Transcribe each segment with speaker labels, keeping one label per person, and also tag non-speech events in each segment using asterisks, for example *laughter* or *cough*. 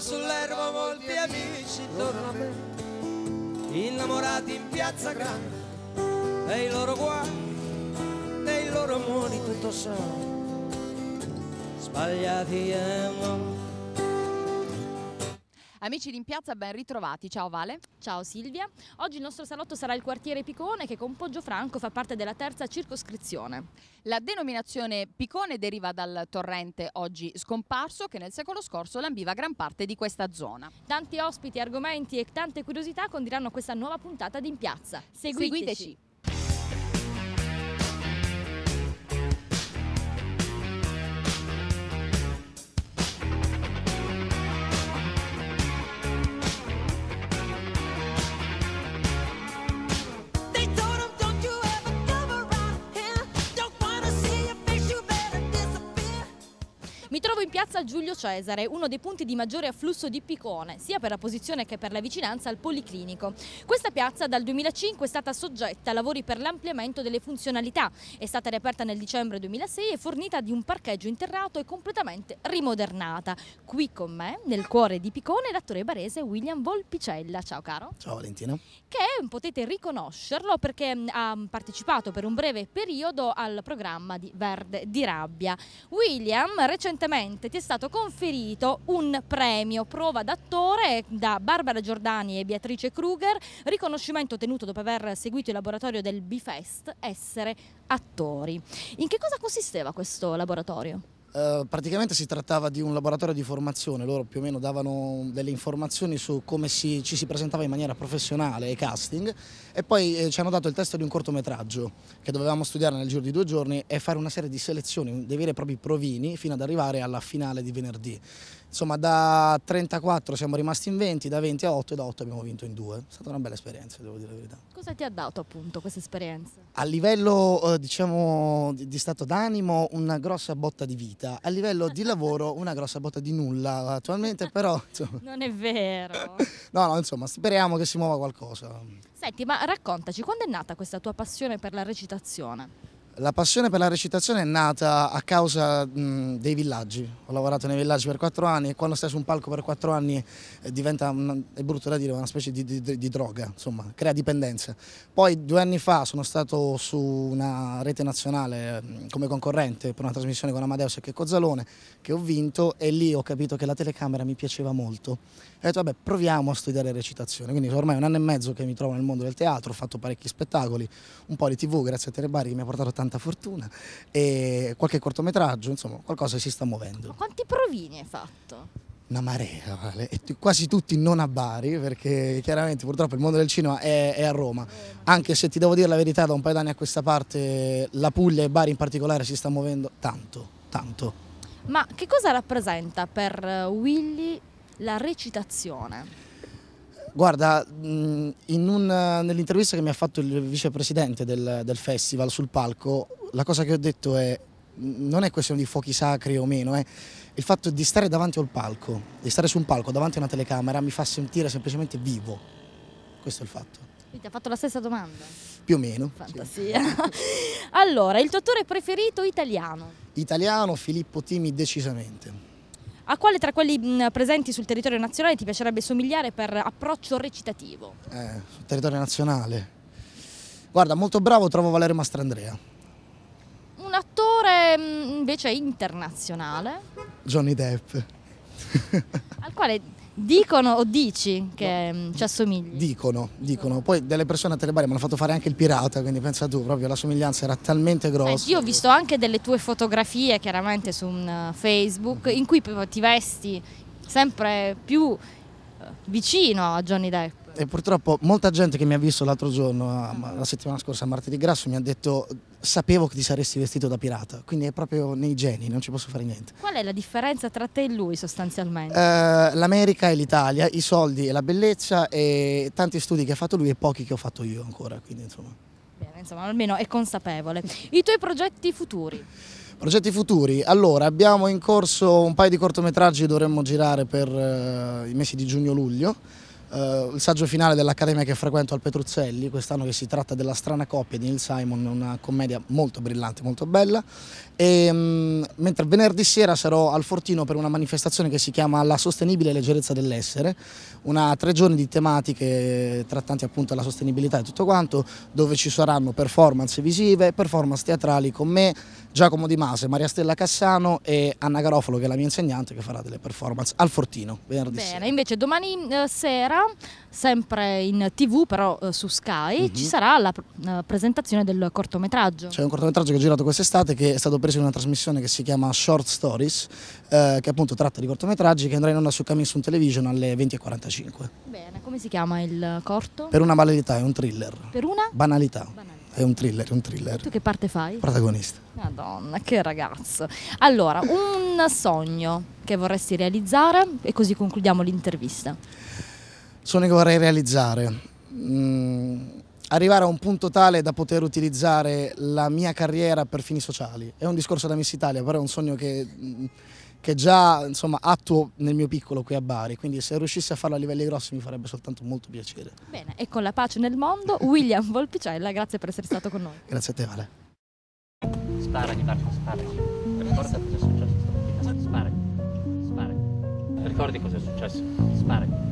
Speaker 1: sull'erba molti amici intorno a me, innamorati in piazza grande, dei loro guai, dei
Speaker 2: loro amori tutto sano, sbagliati e eh, morti
Speaker 1: Amici di In Piazza, ben ritrovati. Ciao Vale. Ciao Silvia. Oggi il nostro salotto sarà il quartiere Picone che con Poggio Franco fa parte della terza circoscrizione. La denominazione Picone deriva dal torrente oggi scomparso che nel secolo scorso lambiva gran parte di questa zona. Tanti ospiti, argomenti e tante curiosità condiranno questa nuova puntata di In Piazza. Seguiteci. Seguiteci. piazza Giulio Cesare, uno dei punti di maggiore afflusso di Picone, sia per la posizione che per la vicinanza al Policlinico. Questa piazza dal 2005 è stata soggetta a lavori per l'ampliamento delle funzionalità, è stata riaperta nel dicembre 2006 e fornita di un parcheggio interrato e completamente rimodernata. Qui con me, nel cuore di Picone, l'attore barese William Volpicella. Ciao caro. Ciao Valentina. Che potete riconoscerlo perché mm, ha partecipato per un breve periodo al programma di Verde di Rabbia. William recentemente recentemente ti è stato conferito un premio prova d'attore da Barbara Giordani e Beatrice Kruger, riconoscimento ottenuto dopo aver seguito il laboratorio del Bifest Essere attori. In che cosa consisteva questo laboratorio?
Speaker 2: Eh, praticamente si trattava di un laboratorio di formazione, loro più o meno davano delle informazioni su come si, ci si presentava in maniera professionale ai casting e poi eh, ci hanno dato il testo di un cortometraggio che dovevamo studiare nel giro di due giorni e fare una serie di selezioni, dei veri e propri provini fino ad arrivare alla finale di venerdì. Insomma da 34 siamo rimasti in 20, da 20 a 8 e da 8 abbiamo vinto in 2. È stata una bella esperienza, devo dire la verità.
Speaker 1: Cosa ti ha dato appunto questa esperienza?
Speaker 2: A livello eh, diciamo di, di stato d'animo una grossa botta di vita, a livello di lavoro *laughs* una grossa botta di nulla attualmente *laughs* però... Insomma...
Speaker 1: Non è vero.
Speaker 2: *laughs* no, no, insomma speriamo che si muova qualcosa.
Speaker 1: Senti, ma raccontaci, quando è nata questa tua passione per la recitazione?
Speaker 2: La passione per la recitazione è nata a causa mh, dei villaggi. Ho lavorato nei villaggi per quattro anni e quando stai su un palco per quattro anni eh, diventa, una, è brutto da dire, una specie di, di, di, droga, insomma, crea dipendenza. Poi due anni fa sono stato su una rete nazionale mh, come concorrente per una trasmissione con Amadeus e Cozzalone che ho vinto e lì ho capito che la telecamera mi piaceva molto. E ho detto vabbè proviamo a studiare recitazione, quindi ormai è un anno e mezzo che mi trovo nel mondo del teatro, ho fatto parecchi spettacoli, un po' di tv grazie a Terebari che mi ha portato tanto tanta fortuna, e qualche cortometraggio, insomma qualcosa si sta muovendo. Ma
Speaker 1: quanti provini hai fatto?
Speaker 2: Una marea, vale. quasi tutti non a Bari, perché chiaramente purtroppo il mondo del cinema è, è a Roma, anche se ti devo dire la verità, da un paio d'anni a questa parte la Puglia e Bari in particolare si sta muovendo tanto, tanto.
Speaker 1: Ma che cosa rappresenta per eh, Willy la recitazione?
Speaker 2: Guarda, mm, eh, nell'intervista che mi ha fatto il vicepresidente del, del, festival sul palco, la cosa che ho detto è, mm, non è questione di fuochi sacri o meno, è il fatto di stare davanti al palco, di stare su un palco davanti a una telecamera mi fa sentire semplicemente vivo, questo è il fatto.
Speaker 1: Quindi ti ha fatto la stessa domanda? Più o meno. Fantasia. Sì. *laughs* allora, il tuo attore preferito italiano?
Speaker 2: Italiano, Filippo Timi decisamente.
Speaker 1: A quale tra quelli presenti sul territorio nazionale ti piacerebbe somigliare per approccio recitativo?
Speaker 2: Eh, sul territorio nazionale. Guarda, molto bravo trovo Valerio Mastrandrea.
Speaker 1: Un attore invece internazionale?
Speaker 2: Johnny Depp.
Speaker 1: al quale Dicono o dici che no. Mm, ci
Speaker 2: assomigli? Dicono, dicono. Poi delle persone a Telebari mi hanno fatto fare anche il pirata, quindi pensa tu, proprio la somiglianza era talmente eh, grossa. Senti,
Speaker 1: io ho visto anche delle tue fotografie, chiaramente su eh, Facebook, mhm. in cui ti vesti sempre più eh, vicino a Johnny Depp.
Speaker 2: E purtroppo molta gente che mi ha visto l'altro giorno, ah, la settimana scorsa, martedì grasso, mi ha detto sapevo che ti saresti vestito da pirata, quindi è proprio nei geni, non ci posso fare niente.
Speaker 1: Qual è la differenza tra te e lui sostanzialmente?
Speaker 2: Uh, L'America e l'Italia, i soldi e la bellezza e tanti studi che ha fatto lui e pochi che ho fatto io ancora, quindi insomma.
Speaker 1: Bene, insomma, almeno è consapevole. I tuoi progetti futuri?
Speaker 2: Progetti futuri? Allora, abbiamo in corso un paio di cortometraggi che dovremmo girare per uh, i mesi di giugno-luglio eh, il saggio finale dell'Accademia che frequento al Petruzzelli, quest'anno che si tratta della strana coppia di Neil Simon, una commedia molto brillante, molto bella, e, mh, mm, mentre venerdì sera sarò al Fortino per una manifestazione che si chiama La sostenibile leggerezza dell'essere, una tre giorni di tematiche trattanti appunto la sostenibilità e tutto quanto, dove ci saranno performance visive, performance teatrali con me, Giacomo Di Mase, Maria Stella Cassano e Anna Garofalo che è la mia insegnante che farà delle performance al Fortino venerdì Bene, sera.
Speaker 1: invece domani eh, sera sempre in tv però eh, su Sky, mm-hmm. ci mhm. sarà la eh, presentazione del cortometraggio. C'è un
Speaker 2: cortometraggio che ho girato quest'estate che è stato preso in una trasmissione che si chiama Short Stories, eh, che appunto tratta di cortometraggi che andrà in onda su Coming Soon Television alle 20.45.
Speaker 1: Bene, come si chiama il corto?
Speaker 2: Per una banalità, è un thriller. Per una? Banalità. banalità. È un thriller, è un thriller. E tu
Speaker 1: che parte fai? Protagonista. Madonna, che ragazzo. Allora, un sogno che vorresti realizzare e così concludiamo l'intervista
Speaker 2: sono che vorrei realizzare. Mm, arrivare a un punto tale da poter utilizzare la mia carriera per fini sociali. È un discorso da Miss Italia, però è un sogno che, mm, che già insomma, attuo nel mio piccolo qui a Bari, quindi se riuscissi a farlo a livelli grossi mi farebbe soltanto molto piacere.
Speaker 1: Bene, e con la pace nel mondo, William *laughs* Volpicella, grazie per essere stato con noi.
Speaker 2: Grazie a te Vale. Sparagli Marco, spara. Ricorda cosa è successo stamattina. Spara. sparagli.
Speaker 1: Ricordi cosa è successo? Spara.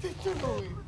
Speaker 1: ってきてるのに。